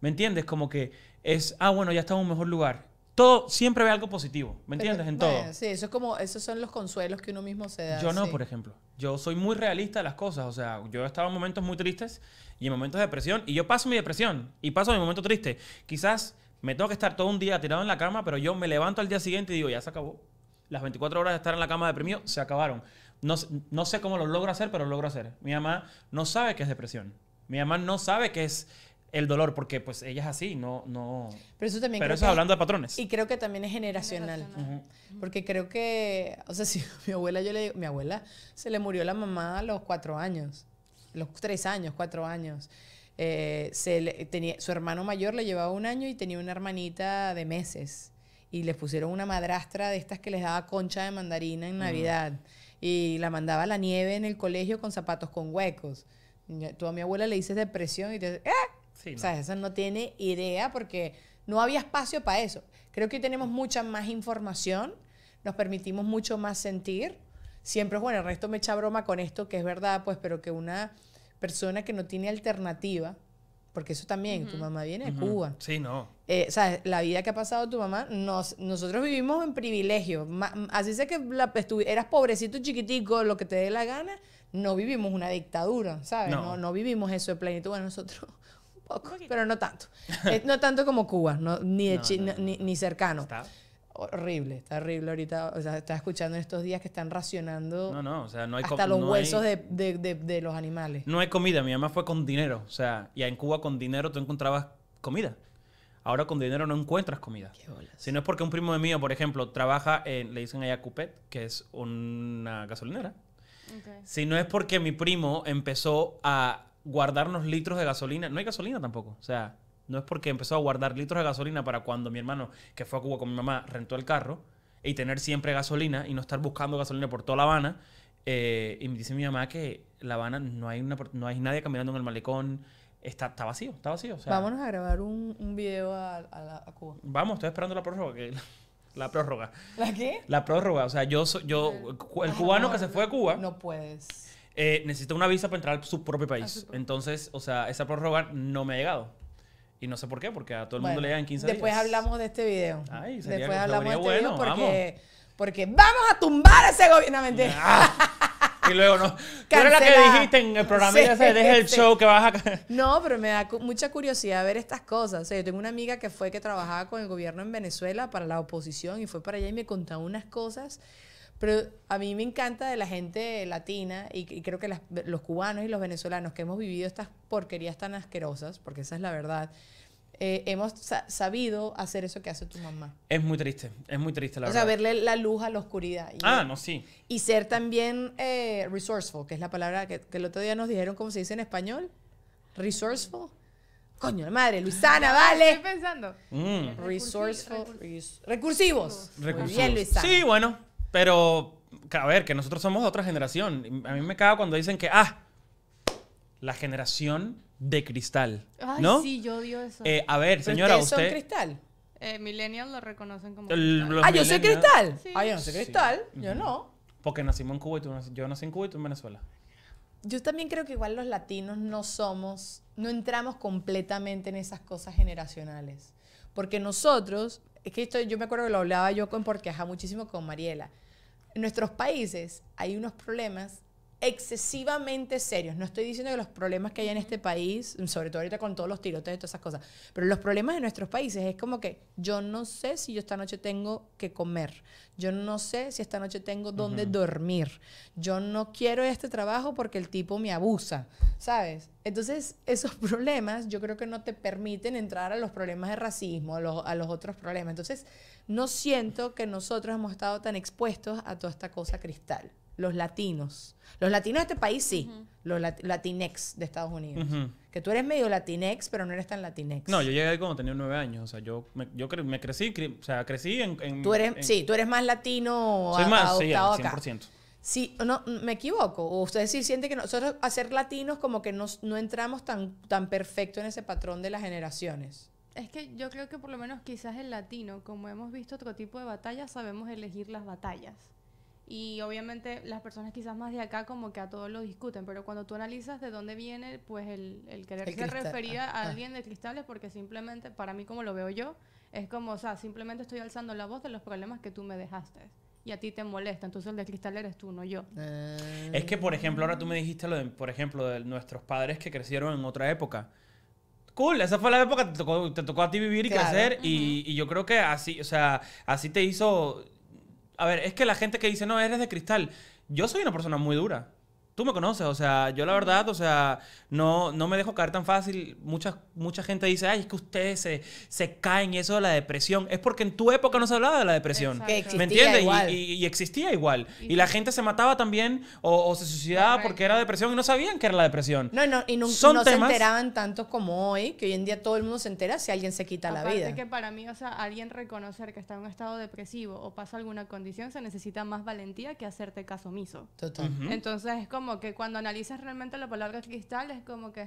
¿Me entiendes? Como que es, ah, bueno, ya está en un mejor lugar todo, siempre ve algo positivo, ¿me entiendes? en todo. sí, eso es como, esos son los consuelos que uno mismo se da. Yo no, por ejemplo. Yo soy muy realista de las cosas, o sea, yo he estado en momentos muy tristes y en momentos de depresión, y yo paso mi depresión y paso mi momento triste. Quizás me tengo que estar todo un día tirado en la cama, pero yo me levanto al día siguiente y digo, ya se acabó. Las 24 horas de estar en la cama deprimido se acabaron. No, no sé cómo lo logro hacer, pero lo logro hacer. Mi mamá no sabe que es depresión. Mi mamá no sabe que es el dolor, porque pues ella es así, no, no. Pero eso también. Pero eso hablando de patrones. Y creo que también es generacional, porque creo que, o sea, si mi abuela yo le digo, mi abuela se le murió la mamá a los cuatro años, los tres años, cuatro años. Eh, se tenía, su hermano mayor le llevaba un año y tenía una hermanita de meses y les pusieron una madrastra de estas que les daba concha de mandarina en Navidad y la mandaba a la nieve en el colegio con zapatos con huecos. Tú a mi abuela le dices depresión y te dice, ¡eh! Ah, no. O sea, eso no tiene idea porque no había espacio para eso. Creo que tenemos mucha más información, nos permitimos mucho más sentir. Siempre es bueno, el resto me echa broma con esto, que es verdad, pues, pero que una persona que no tiene alternativa, porque eso también, tu mamá viene de Cuba. Sí, no. Eh, sea, La vida que ha pasado tu mamá, nosotros vivimos en privilegio. así sea que eras pobrecito, chiquitico, lo que te dé la gana, no vivimos una dictadura, ¿sabes? No, no, no vivimos eso de plenitud. Bueno, nosotros poco, pero no tanto. Eh, no tanto como Cuba, ni, ni, cercano. Horrible, está horrible ahorita. O sea, está escuchando en estos días que están racionando hasta los huesos de, los animales. No hay comida, mi mamá fue con dinero. O sea, ya en Cuba con dinero tú encontrabas comida. Ahora con dinero no encuentras comida. Qué si no es porque un primo de mío, por ejemplo, trabaja en, le dicen allá Cupet, que es una gasolinera. Si no es porque mi primo empezó a guardarnos litros de gasolina. No hay gasolina tampoco. O sea, no es porque empezó a guardar litros de gasolina para cuando mi hermano, que fue a Cuba con mi mamá, rentó el carro y tener siempre gasolina y no estar buscando gasolina por toda La Habana. Eh, y me dice mi mamá que La Habana no hay, una, no hay nadie caminando en el malecón. Está, vacío, está vacío. O Vámonos a grabar un, video a, Cuba. Vamos, estoy esperando la prórroga. la, prórroga. ¿La qué? La prórroga. O sea, yo, yo el, cubano que se fue a Cuba. No puedes eh, necesita una visa para entrar a su propio país. Entonces, o sea, esa prórroga no me ha llegado. Y no sé por qué, porque a todo el mundo le llegan 15 después días. Después hablamos de este video. Ay, después hablamos de este video porque vamos. porque vamos a tumbar ese gobierno. Ah, y luego no. Tú la que dijiste en el programa, ya el show que vas a... no, pero me da mucha curiosidad ver estas cosas. O sea, yo tengo una amiga que fue que trabajaba con el gobierno en Venezuela para la oposición y fue para allá y me contaba unas cosas pero a mí me encanta de la gente latina y, creo que los cubanos y los venezolanos que hemos vivido estas porquerías tan asquerosas, porque esa es la verdad, eh, hemos sabido hacer eso que hace tu mamá. Es muy triste, es muy triste la verdad. O sea, verle la luz a la oscuridad. ah, no, sí. Y ser también eh, resourceful, que es la palabra que, el otro día nos dijeron cómo se dice en español. Resourceful. Coño, madre, Luisana, ah, vale. Estoy pensando. Mm. Resourceful. Recursivos. bien, Luisana. Sí, bueno. Pero, a ver, que nosotros somos de otra generación. A mí me caga cuando dicen que, ah, la generación de cristal. Ay, sí, yo odio eso. Eh, a ver, señora, ustedes usted... son cristal? Eh, millennials lo reconocen como ah, yo soy cristal. Sí. Ah, yo no soy cristal. Yo no. Porque nacimos en Cuba y tú yo nací en Cuba en Venezuela. Yo también creo que igual los latinos no somos, no entramos completamente en esas cosas generacionales. Porque nosotros, es que esto yo me acuerdo que lo hablaba yo con Porque muchísimo con Mariela. En nuestros países hay unos problemas excesivamente serios. No estoy diciendo que los problemas que hay en este país, sobre todo ahorita con todos los tiroteos y todas esas cosas, pero los problemas de nuestros países es como que yo no sé si yo esta noche tengo que comer, yo no sé si esta noche tengo dónde dormir, yo no quiero este trabajo porque el tipo me abusa, ¿sabes? Entonces, esos problemas yo creo que no te permiten entrar a los problemas de racismo, a los, a los otros problemas. Entonces, no siento que nosotros hemos estado tan expuestos a toda esta cosa cristal los latinos. Los latinos de este país sí, los latinex de Estados Unidos. Que tú eres medio latinex, pero no eres tan latinex. No, yo llegué ahí cuando tenía nueve años. O sea, yo me, yo me crecí, o sea, crecí en, tú eres, Sí, tú eres más latino Soy más, sí, 100%. Sí, no, me equivoco. O ustedes sí sienten que nosotros, a ser latinos, como que no entramos tan, tan perfecto en ese patrón de las generaciones. Es que yo creo que por lo menos quizás el latino, como hemos visto otro tipo de batallas, sabemos elegir las batallas. Y obviamente las personas quizás más de acá como que a todos lo discuten, pero cuando tú analizas de dónde viene pues el, querer el a ah, ah. alguien de cristales, porque simplemente, para mí como lo veo yo, es como, o sea, simplemente estoy alzando la voz de los problemas que tú me dejaste. Y a ti te molesta, entonces el de cristal eres tú, no yo. Es que, por ejemplo, ahora tú me dijiste lo de, por ejemplo, de nuestros padres que crecieron en otra época cool, esa fue la época te tocó, te tocó a ti vivir y crecer. y, yo creo que así, o sea, así te hizo a ver, es que la gente que dice, no, eres de cristal. Yo soy una persona muy dura tú me conoces, o sea, yo la verdad, o sea, no, no me dejo caer tan fácil. Mucha, mucha gente dice, ay, es que ustedes se, caen y eso de la depresión. Es porque en tu época no se hablaba de la depresión. ¿Me entiendes? Y, existía igual. Y, la gente se mataba también o, se suicidaba porque era depresión y no sabían que era la depresión. No, no, y no, no se enteraban tanto como hoy, que hoy en día todo el mundo se entera si alguien se quita la vida. que para mí, o sea, alguien reconocer que está en un estado depresivo o pasa alguna condición, se necesita más valentía que hacerte caso omiso. Total. Entonces es como como que cuando analizas realmente la palabra cristal es como que,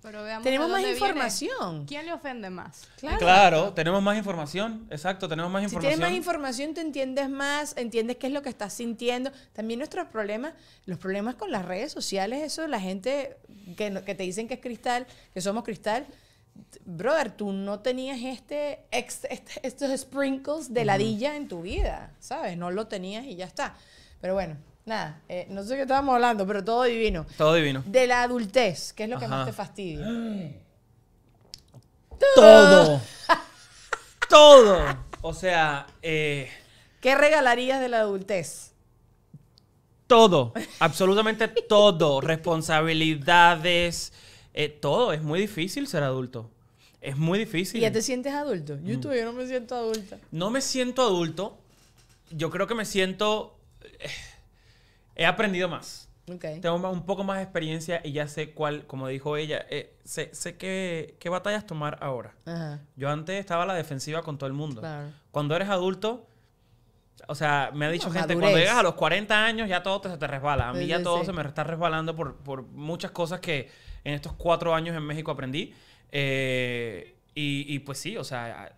pero veamos. Tenemos más información. ¿Quién le ofende más? Claro. tenemos más información. Exacto, tenemos más información. Si tienes más información, te entiendes más, entiendes qué es lo que estás sintiendo. También nuestros problemas, los problemas con las redes sociales, eso, la gente que, que te dicen que es cristal, que somos cristal brother, tú no tenías este, este estos sprinkles de ladilla en tu vida, ¿sabes? No lo tenías y ya está. Pero bueno, Nada, eh, no sé qué estábamos hablando, pero todo divino. Todo divino. De la adultez, ¿qué es lo que más te fastidia. Todo. todo. O sea, eh, ¿qué regalarías de la adultez? Todo, absolutamente todo. Responsabilidades, eh, todo. Es muy difícil ser adulto. Es muy difícil. ¿Y ya te sientes adulto? Mm. Yo no me siento adulta. No me siento adulto. Yo creo que me siento... Eh, he aprendido más. Okay. Tengo un poco más de experiencia y ya sé cuál, como dijo ella, eh, sé, qué, batallas tomar ahora. Yo antes estaba a la defensiva con todo el mundo. Claro. Cuando eres adulto, o sea, me ha dicho gente, cuando llegas a los 40 años ya todo se te resbala. A mí ya todo se me está resbalando por, muchas cosas que en estos cuatro años en México aprendí. Eh, y, pues sí, o sea,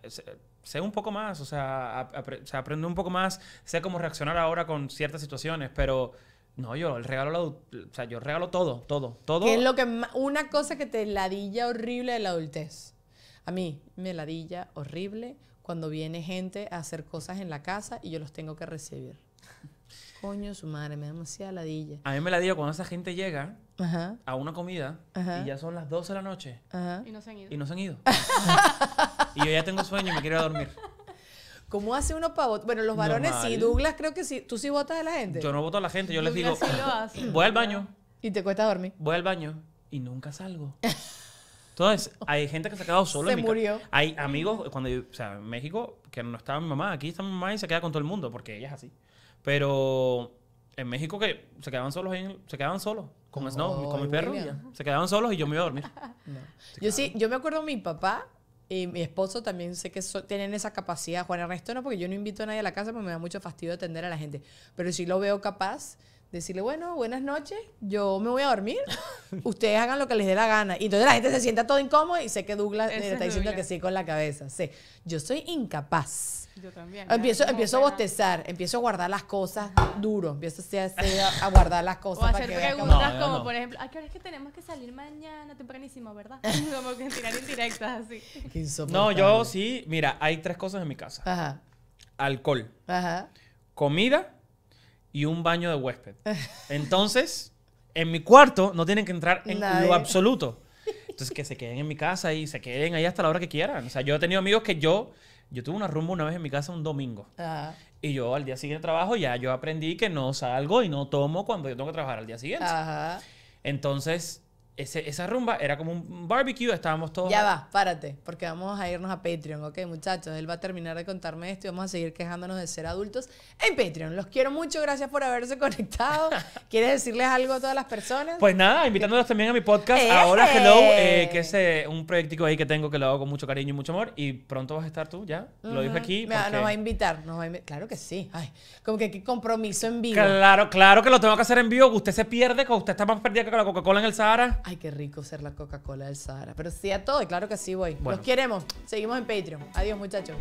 sé un poco más, o sea, aprende un poco más, sé cómo reaccionar ahora con ciertas situaciones, pero no, yo el regalo, o sea, yo regalo todo, todo, todo. ¿Qué es lo que una cosa que te ladilla horrible de la adultez? A mí me ladilla horrible cuando viene gente a hacer cosas en la casa y yo los tengo que recibir. Coño, su madre, me da demasiada ladilla. A mí me ladilla cuando esa gente llega a una comida y ya son las 12 de la noche. Y no se han ido. Y no se han ido. y yo ya tengo sueño y me quiero dormir. ¿Cómo hace uno para votar? Bueno, los varones sí, Douglas creo que sí. ¿Tú sí votas a la gente? Yo no voto a la gente, yo les digo, lo voy al baño, Y te cuesta dormir. voy al baño y nunca salgo. Entonces, hay gente que se ha quedado solo. Se en murió. Hay amigos, cuando o sea, en México, que no estaba mi mamá, aquí está mi mamá y se queda con todo el mundo, porque ella es así. Pero en México que se quedaban solos, se quedaban solos, con Snow, con mi perro, se quedaban solos y yo me iba a dormir. Yo sí, yo me acuerdo mi papá, y mi esposo también sé que tienen esa capacidad. Juan Ernesto no, porque yo no invito a nadie a la casa porque me da mucho fastidio atender a la gente. Pero sí lo veo capaz de decirle, bueno, buenas noches, yo me voy a dormir, ustedes hagan lo que les dé la gana. Y entonces la gente se sienta todo incómodo y sé que Douglas eh, está diciendo que sí con la cabeza. Sí, yo soy incapaz yo también. Empiezo, empiezo a bostezar, empiezo a guardar las cosas duro, empiezo a, guardar las cosas. O hacer preguntas como, por ejemplo, qué hora es que tenemos que salir mañana tempranísimo, verdad? como que tirar indirectas así. no, yo sí, mira, hay tres cosas en mi casa. Ajá. Alcohol. Comida y un baño de huésped. Entonces, en mi cuarto no tienen que entrar en lo absoluto. Entonces, que se queden en mi casa y se queden ahí hasta la hora que quieran. O sea, yo he tenido amigos que yo yo tuve una rumba una vez en mi casa un domingo. Y yo al día siguiente trabajo ya yo aprendí que no salgo y no tomo cuando yo tengo que trabajar al día siguiente. Entonces, esa rumba era como un barbecue, estábamos todos... Ya va, párate, porque vamos a irnos a Patreon, ¿ok? Muchachos, él va a terminar de contarme esto y vamos a seguir quejándonos de ser adultos en Patreon. Los quiero mucho, gracias por haberse conectado. ¿Quieres decirles algo a todas las personas? Pues nada, invitándolos también a mi podcast. Ahora Hello, eh, que es eh, un proyectico ahí que tengo que lo hago con mucho cariño y mucho amor. Y pronto vas a estar tú, ¿ya? Lo dije aquí. Nos va a invitar, Claro que sí. como que qué compromiso en vivo. Claro, claro que lo tengo que hacer en vivo. Usted se pierde, usted está más perdida que la Coca-Cola en el Sahara. Ay, qué rico ser la Coca-Cola del Sahara. Pero sí a todo, y claro que sí voy. Los queremos. Seguimos en Patreon. Adiós, muchachos.